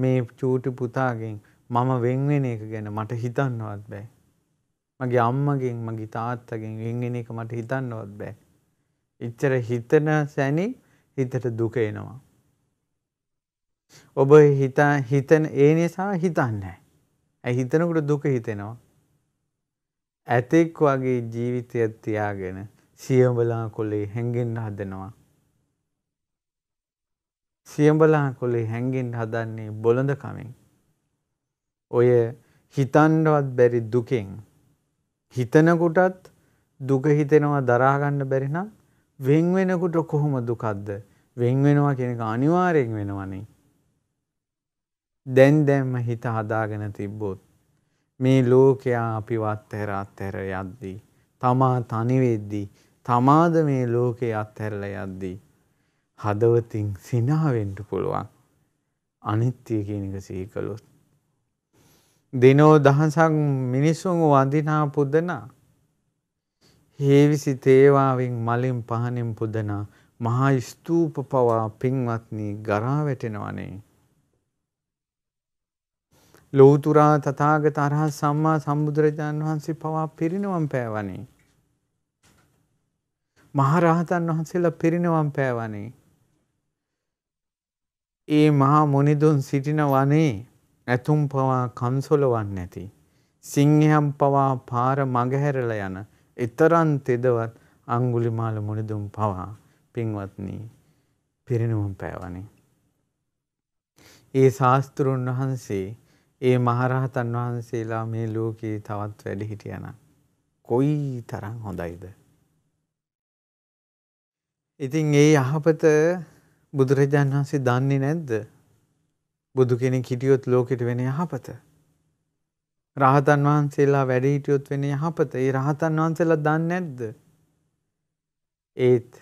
මේ චූටි පුතාගෙන් මම වෙන් වෙන එක ගැන මට හිතන්නවත් බෑ. මගේ අම්මගෙන් මගේ තාත්තගෙන් වෙන් වෙන එක මට හිතන්නවත් බෑ. එච්චර හිතන සැනි හිතට දුක එනවා. ඔබ හිතා හිතන ඒ නිසා හිතන්නේ. ඇයි හිතනකොට දුක හිතෙනවා. ඇතෙක් වගේ ජීවිතය තියාගෙන සියඹලා කොලේ හැඟෙන්න හදනවා. සියඹලා කොලේ හැඟෙන් හදන්නේ බොළඳ කමෙන්. ඔය හිතන්නවත් බැරි දුකෙන්. හිතනකොටත් දුක හිතෙනවා දරාගන්න බැරි නම් වෙන් වෙනකොට කොහොම දුකක්ද වෙන් වෙනවා කියන අනිවාර්යෙන් වෙනවනේ. දැන් දැම්ම හිත හදාගෙන තිබ්බොත් මේ ලෝකයා අපිව අත්හැර අත්හැර යද්දී තමා තනි වෙද්දී තමාද මේ ලෝකේ අත්හැරලා යද්දී හදවතින් සිනාවෙන්න පුළුවන් අනිත්‍ය කියන එක සිහි කළොත් දිනෝ දහසක් මිනිසුන් වඳිනා පුදනා හේවිසි තේවාවෙන් මලින් පහනින් පුදන මහා ස්තූප පවා පින්වත්නි ගරා වැටෙනවනේ. ලෝතුරා තථාගත අරහත් සම්මා සම්බුදුරජාණන් වහන්සේ පවා පිරිනවම් පෑවනේ. මහරහතන් වහන්සේලා පිරිනවම් පෑවනේ. ඒ මහා මොනිදුන් සිටින වනේ ඇතුම් පවා කන්සොලවන් නැති. සිංහම් පවා පාර මගහැරල යන එතරන් තෙදවත් අංගුලිමාල මුනිදුම් පවා පින්වත්නී පිරිනුවම් පෑවනේ. ඒ ශාස්තෘන් වහන්සේ ඒ මහරහතන් වහන්සේලා මේ ලෝකයේ තවත් වැඩ හිටියන. කොයි තරං හොඳයිද. ඉතින් ඒ යහපත බුදුරජාන් වහන්සේ දන්නේ නැද්ද බුදු කෙනෙ කිටියොත් ලෝකෙට වෙන යහපත. රහතන් වහන්සේලා වැඩහිටියොත් වෙන යහපත ඒ රහතන් වහන්සේලා දන්නේ නැද්ද? ඒත්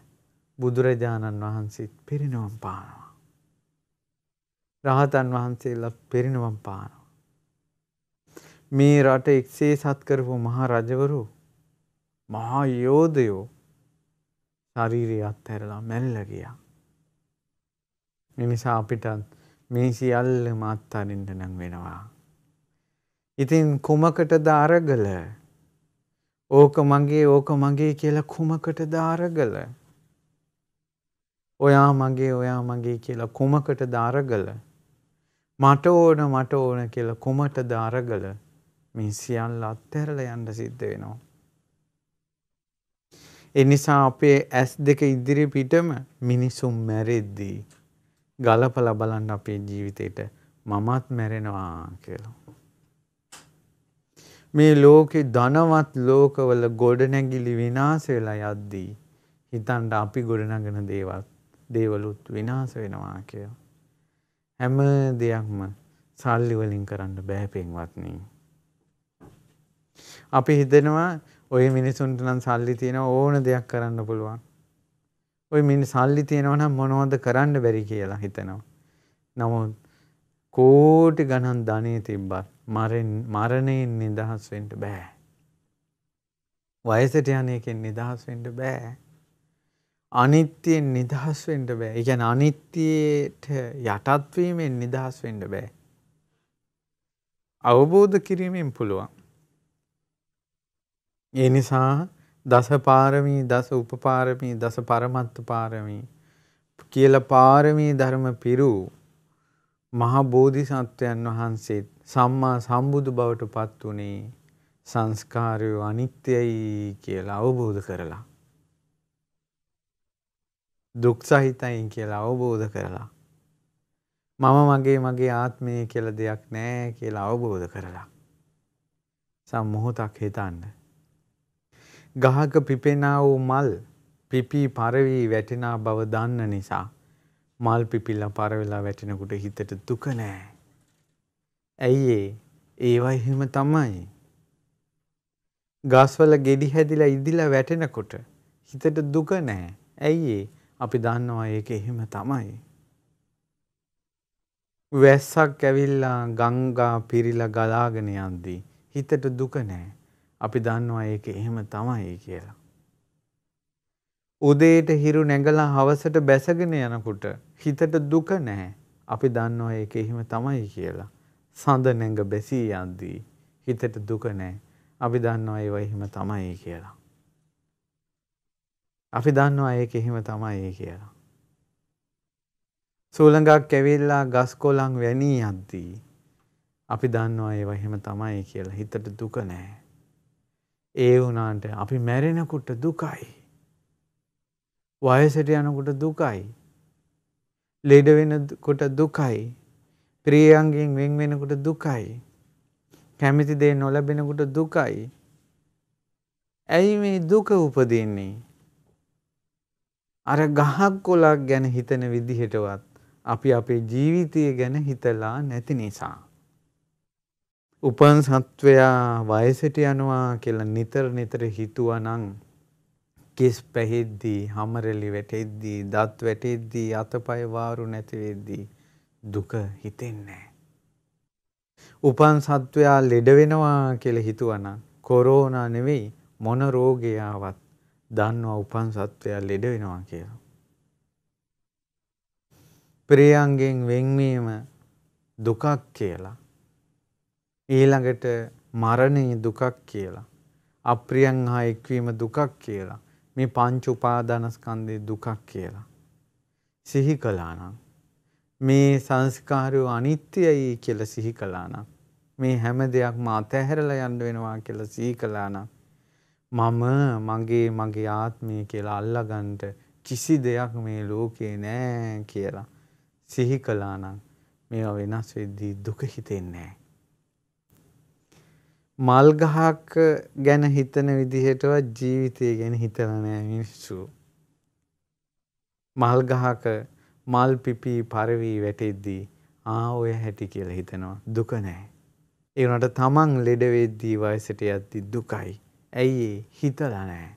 බුදුරජාණන් වහන්සේත් පිරිනවම් පානවා. රහතන් වහන්සේලා පිරිනවම් පානවා. මේ රට එක්සේ සත් කරපු මහා රජවරු මහා යෝධයෝ ශරීරය අත්හැරලා මැරිලා ගියා. මේ නිසා අපිට මේ සියල්ලම අත්හරින්න නම් වෙනවා. ඉතින් කුමකටද අරගල? ඕක මගේ ඕක මගේ කියලා කුමකටද අරගල? ඔයා මගේ ඔයා මගේ කියලා කුමකටද අරගල? මට ඕන මට ඕන කියලා කුමටද අරගල? මේ සියල්ල අත්හැරලා යන්න සිද්ධ වෙනවා. එනිසා අපේ ඇස් දෙක ඉදිරි පිටම මිනිසුම් මැරෙද්දී ගලපලා බලන්න අපේ ජීවිතේට මමත් මැරෙනවා කියලා. මේ ලෝකේ ධනවත් ලෝකවල ගොඩනැගිලි විනාශ වෙලා යද්දී හිතන්න අපි ගොඩනගෙන දේවල් දේවලුත් විනාශ වෙනවා කියලා. හැම දෙයක්ම සල්ලි වලින් කරන්න බෑ පින්වත්නි. අපි හිතනවා ওই මිනිසුන්ට නම් සල්ලි තියෙනවා ඕන දෙයක් කරන්න පුළුවන්. ওই මිනිස් සල්ලි තියෙනවා නම් මොනවද කරන්න බැරි කියලා හිතනවා. නමුත් කෝටි ගණන් ධනෙ තිබ්බත් මරණයෙන් නිදහස් වෙන්න බෑ. වයසට යන එකෙන් නිදහස් වෙන්න බෑ. අනිත්‍යයෙන් නිදහස් වෙන්න බෑ. ඒ කියන්නේ අනිත්‍යයට යටත් වීමෙන් නිදහස් වෙන්න බෑ. අවබෝධ කිරීමෙන් පුළුවන්. ඒ නිසා දස පාරමී, දස උපපාරමී, දස පරමත්ත පාරමී කියලා පාරමී ධර්ම පිරු මහ බෝධිසත්වයන් වහන්සේත් සම්මා සම්බුදු බවට පත් වුණේ සංස්කාරයෝ අනිත්‍යයි කියලා අවබෝධ කරලා. දුක් සහිතයි කියලා අවබෝධ කරලා. මම මගේ මගේ ආත්මය කියල දෙයක් නෑ කියලා අවබෝධ කරලා. සම්මොහොතක් හිතන්න. ගහක පිපෙනා වූ මල් පිපී පරවී වැටෙනා බව දන්න නිසා මල් පිපිල්ල පරවෙලා වැටෙනකුට හිතට දුක නෑ. ඇයි ඒ? ඒවා එහෙම තමයි. ගස්වල ගෙඩි හැදිලා ඉදිලා වැටෙනකොට හිතට දුක නැහැ. ඇයි ඒ? අපි දන්නවා ඒක එහෙම තමයි. වැස්සක් ඇවිල්ලා ගංගා පිරිලා ගලාගෙන යද්දී හිතට දුක නැහැ. අපි දන්නවා ඒක එහෙම තමයි කියලා. උදේට හිරු නැගලා හවසට බැසගෙන යනකොට හිතට දුක නැහැ. අපි දන්නවා ඒක එහෙම තමයි කියලා. සඳ නැඟ බැසී යද්දී හිතට දුක නැහැ. අපි දන්නවා ඒව එහෙම තමයි කියලා. අපි දන්නවා ඒක එහෙම තමයි කියලා. සූළඟක් ඇවිල්ලා ගස් කොළන් වැනී යද්දී අපි දන්නවා ඒව එහෙම තමයි කියලා හිතට දුක නැහැ. ඒ වුණාට අපි මැරෙනකොට දුකයි. වයසට යනකොට දුකයි. ලෙඩ වෙනකොට දුකයි. ප්‍රියයන්ගෙන් වෙන් වෙනකොට දුකයි. කැමති දේ නොලැබෙනකොට දුකයි. ඇයි මේ දුක උපදින්නේ? අර ගහක් කොලක් ගැන හිතන විදිහටවත් අපි අපේ ජීවිතය ගැන හිතලා නැති නිසා. උපන් සත්වයා වයසට යනවා කියලා නිතර නිතර හිතුවා නම් කෙස් පැහෙද්දී, හමරලි වැටෙද්දී, දත් වැටෙද්දී, අතපය වාරු නැති වෙද්දී දුක හිතෙන්නේ උපන් සත්වයා ලෙඩ වෙනවා කියලා හිතුවනම් කොරෝනා නෙවෙයි මොන රෝගයාවත් දන්නවා උපන් සත්වයා ලෙඩ වෙනවා කියලා. ප්‍රියංගෙන් වෙන්වීම දුකක් කියලා. ඊළඟට මරණය දුකක් කියලා. අප්‍රියන් හා එක්වීම දුකක් කියලා. මේ පංච උපාදානස්කන්ධේ දුකක් කියලා. සිහි කළානම් මේ සංස්කාරය අනිත්‍යයි කියලා සිහි කළානම් මේ හැම දෙයක්ම අතහැරලා යන්න වෙනවා කියලා සිහි කළානම් මම මගේ මගේ ආත්මය කියලා අල්ලගන්න කිසි දෙයක් මේ ලෝකේ නෑ කියලා සිහි කළානම් මේවා වෙනස් වෙද්දී දුක හිතෙන්නේ නෑ මල් ගහක් ගැන හිතන විදිහටවත් ජීවිතය ගැන හිතලා නෑ මිනිස්සු. මල් ගහක මල් පිපි පරවී වැටෙද්දී ආ ඔය හැටි කියලා හිතනවා දුක නැහැ. ඒ වුණාට තමන් ලෙඩ වෙද්දී වයසට යද්දී දුකයි. ඇයි ඒ හිතලා නැහැ.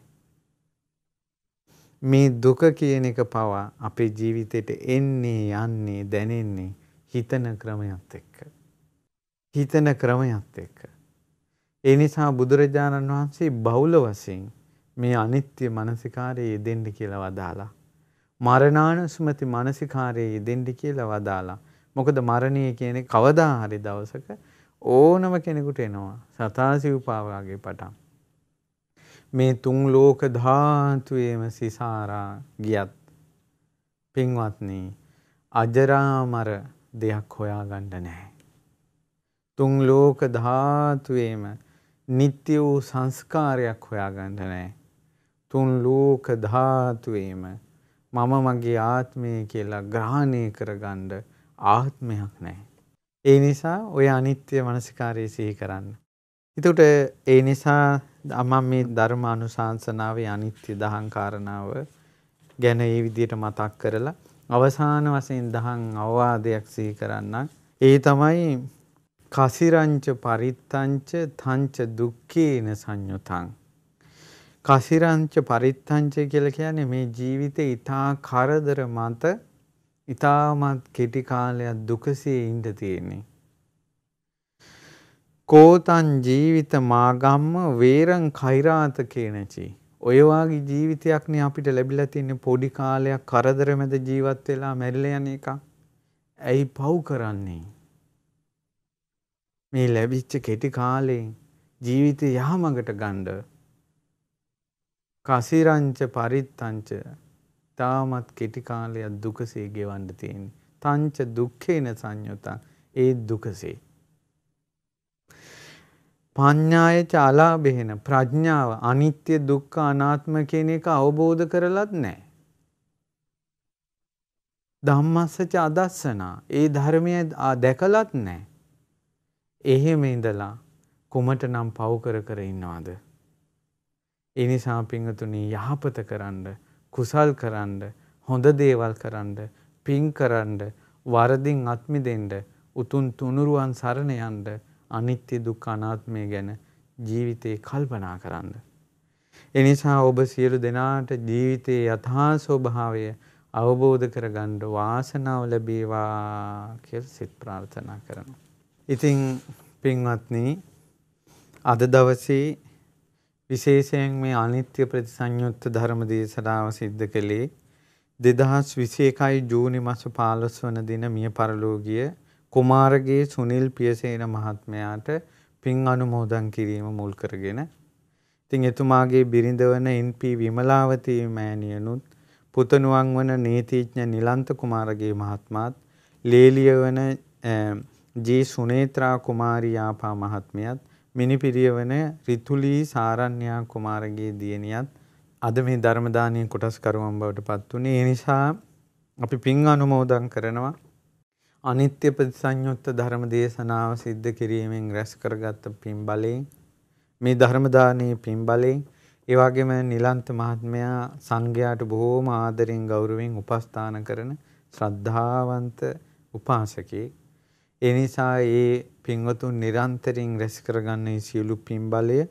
මේ දුක කියන එක පවා අපේ ජීවිතයට එන්නේ යන්නේ දැනෙන්නේ හිතන ක්‍රමයක් එක්ක. හිතන ක්‍රමයක් එක්ක. ඒ නිසා බුදුරජාණන් වහන්සේ බහුල වශයෙන් මේ අනිත්‍ය මානසිකාරයේ දෙන්න කියලා වදාලා. මරණානුස්මති මානසිකාරයේ යෙදෙන්න කියලා වදාලා. මොකද මරණය කියන්නේ කවදා හරි දවසක ඕනම කෙනෙකුට එනවා. සතාසිව්පාවාගේ පටන්. මේ තුන් ලෝක ධාතුයේම සිසාරා ගියත් පින්වත්නි අජරාමර දෙයක් හොයාගන්න නැහැ. තුන් ලෝක ධාතුවේම නිත්‍ය වූ සංස්කාරයක් හොයාගන්න නැහැ. තුන් ලෝක ධාතුවේම මම මගේ ආත්මය කියලා ග්‍රහණය කරගන්න ආත්මයක් නැහැ. ඒ නිසා ඔය අනිත්‍ය මනසිකාරයේ සිහි කරන්න. එතකොට ඒ නිසා මම මේ ධර්ම අනුශාසනාවේ අනිත්‍ය දහං කාරණාව ගැන ඒ විදිහට මතක් කරලා අවසාන වශයෙන් දහං අවවාදයක් සිහි කරන්නම්. ඒ තමයි කසිරංච පරිත්තංච තංච දුක්ඛේන සංයුතං කසිරංච පරිත්තංච කියලා කියන්නේ මේ ජීවිතේ ඊතා කරදර මත ඊතාමත් කෙටි කාලයක් දුකසේ ඉඳ තියෙන්නේ. කෝතං ජීවිත මාගම්ම වේරං කෛරාත කේනචි. ඔය වාගේ ජීවිතයක්නේ අපිට ලැබිලා තියෙන්නේ පොඩි කාලයක් කරදර මැද ජීවත් වෙලා මැරිලා යන එකක්. ඇයි පව් කරන්නේ? මේ ලැබිච්ච කෙටි කාලේ ජීවිතය යහමඟට ගණ්ඩ කසිරංච පරිත්තංච තාමත් කෙටි කාලයක් දුකසේ ගෙවන්න තියෙන්නේ. තංච දුක්ඛේන සංයුතං ඒ දුකසේ. පඤ්ඤාය චාලාභේන ප්‍රඥාව අනිත්‍ය දුක්ඛ අනාත්ම කියන එක අවබෝධ කරලත් නැහැ. ධම්මස්සච අදස්සනා ඒ ධර්මය දැකලත් නැහැ. එහෙම ඉඳලා කුමට නම් පව කර කර ඉන්නවද? එනිසා පිංහතුනී යහපත කරන්න කුසල් කරන්න හොඳ දේවල් කරන්න පින් කරන්න වරදිින් අත්මිදෙන්ට උතුන් තුනුරුවන් සරණයන්ට අනිත්‍ය දුක් අනාත්මය ගැන ජීවිතයේ කල්පනා කරන්න. එනිසා ඔබ සියලු දෙනාට ජීවිතයේ යථා ස්වභාවය අවබෝධ කරගණ්ඩ වාසනාව ලැබේවා කෙල් සිත් ප්‍රාර්ථනා කරන. ඉතිං පින්වත්නී අද දවසේ විශේෂයෙන් මේ අනිත්‍ය ප්‍රතිසංයුක්ත ධර්ම දේශනාව සිද්ධ කළේ 2021 ජූනි මාස 15 වන දින මිය පරලෝකීය කුමාරගේ සුනිල් පියසේන මහත්මයාට පින් අනුමෝදන් කිරීම මුල් කරගෙන ඉතින් එතුමාගේ බිරිඳවන NP විමලාවතී මෑණියනුත් පුතණුවන් වන නීතිඥ නිලන්ත කුමාරගේ මහත්මාත් ලේලිය වන ජී සුනේත්‍රා කුමාරියාපා මහත්මියත් මිනිපිරියවන රිතුලී සාරණ්‍යා කුමාරගේ දියණියත් අද මේ ධර්ම දානීය කොටස්කරුවන් බවට පත් වුණේ. ඒ නිසා අපි පින් අනුමෝදන් කරනවා. අනිත්‍ය ප්‍රතිසඤ්ඤුත් ධර්ම දේශනාව සිද්ධ කිරීමෙන් රැස් කරගත් පින් බලයෙන් මේ ධර්ම දානීය පින් බලයෙන් ඒ වගේම නිලන්ත මහත්මයා සංඝයාට බොහෝම ආදරෙන් ගෞරවයෙන් උපස්ථාන කරන ශ්‍රද්ධාවන්ත උපාසකෙක් ඒ නිසා ඒ පින්වතුන් නිරන්තරයෙන් රැස් කරගන්න මේ සියලු පින් බලය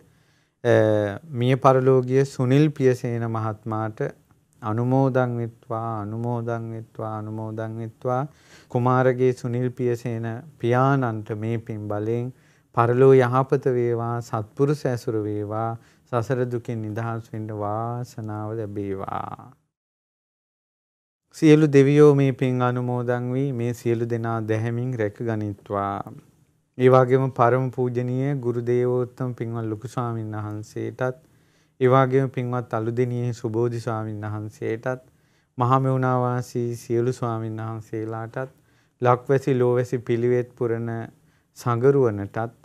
මිය පරලෝකීය සුනිල් පියසේන මහත්මයාට අනුමෝදන් වෙත්වා අනුමෝදන් වෙත්වා අනුමෝදන් වෙත්වා කුමාරගේ සුනිල් පියසේන පියාණන්ට මේ පින් බලෙන් පරලෝ යහපත වේවා සත්පුරුෂ ඇසුර වේවා සසර දුකින් නිදහස් වෙන්න වාසනාව ලැබේවා සියලු දෙවියෝ මේ පින් අනුමෝදන් වී මේ සියලු දෙනා දැහැමින් රැක ගනිත්වා. ඒ වගේම පරම පූජනීය ගුරු දේවෝත්තම පින්වත් ලොකු ස්වාමීන් වහන්සේටත් ඒ වගේම පින්වත් අලුදෙණියේ සුබෝධි ස්වාමීන් වහන්සේටත් මහා මෙවුනා වාසී සියලු ස්වාමීන් වහන්සේලාටත් ලක්වැසි ලෝවැසි පිළිවෙත් පුරන සංගරුවනටත්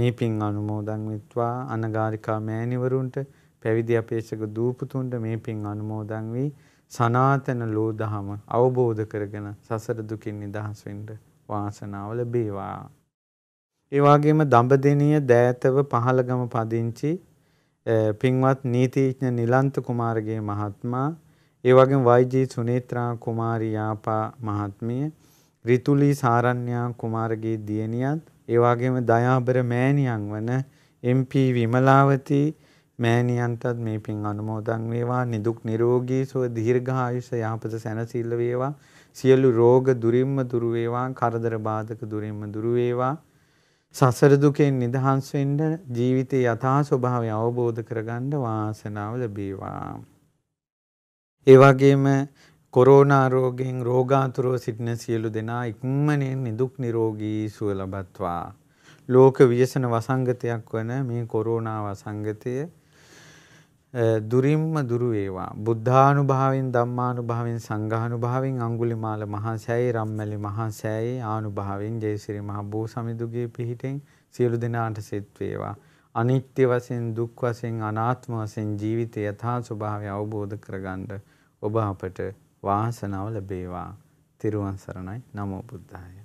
මේ පින් අනුමෝදන් විත්වා අනගාരികා මෑණිවරුන්ට පැවිදි අපේක්ෂක දූපතුන්ට මේ පින් අනුමෝදන් වී සනාතන ලෝදහම අවබෝධ කරගෙන සසර දුකින් නිදහස් වෙන්න වාසනාව ලැබේවා. ඒ වගේම දඹදෙණිය දෑතව පහළගම පදිංචි පින්වත් නීතිඥ නිලන්ත කුමාරගේ මහත්මයා ඒ වගේම වයිජී සුනේත්‍රා කුමාරී යාපා මහත්මිය රිතුලි සාරණ්‍යා කුමාරගේ දියණියත් ඒ වගේම දයාබර මෑණියන් වන එම්පී විමලාවතී මෑණියන්ටත් මේ පින් අනුමෝදන් වේවා නිදුක් නිරෝගී සුව දීර්ඝායුෂ යහපත සැනසෙල්ල වේවා සියලු රෝග දුරින්ම දුරු වේවා කරදර බාධක දුරින්ම දුරු වේවා සසර දුකෙන් නිදහස් වෙන්න ජීවිතයේ යථා ස්වභාවය අවබෝධ කරගන්න වාසනාව ලැබේවා ඒ වගේම කොරෝනා රෝගයෙන් රෝගාතුරව සිටින සියලු දෙනා ඉක්මනින් නිදුක් නිරෝගී සුව ලබත්වා ලෝක ව්‍යසන වසංගතයක් වන මේ කොරෝනා වසංගතය දුරින්ම දුරු වේවා බුද්ධානුභාවයෙන් ධම්මානුභාවයෙන් සංඝානුභාවයෙන් අඟුලිමාල මහසෑයේ රම්මැලි මහසෑයේ ආනුභාවයෙන් ජයසිරි මහ බෝ සමිඳුගේ පිහිටෙන් සියලු දෙනාට සෙත් වේවා අනිත්‍ය වශයෙන් දුක් වශයෙන් අනාත්ම වශයෙන් ජීවිතය යථා ස්වභාවය අවබෝධ කරගන්න ඔබ අපට වාසනාව ලැබේවා තිරුවන් සරණයි නමෝ බුද්ධාය